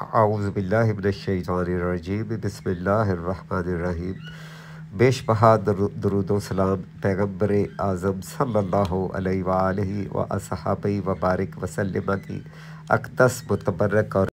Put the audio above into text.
أعوذ بالله من الشيطان الرجيم بسم الله الرحمن الرحيم بیش بها درود و سلام پیغمبر آزم صلی اللہ علیہ وآلہ و اصحابہ و وسلم کی اقدس متبرک اور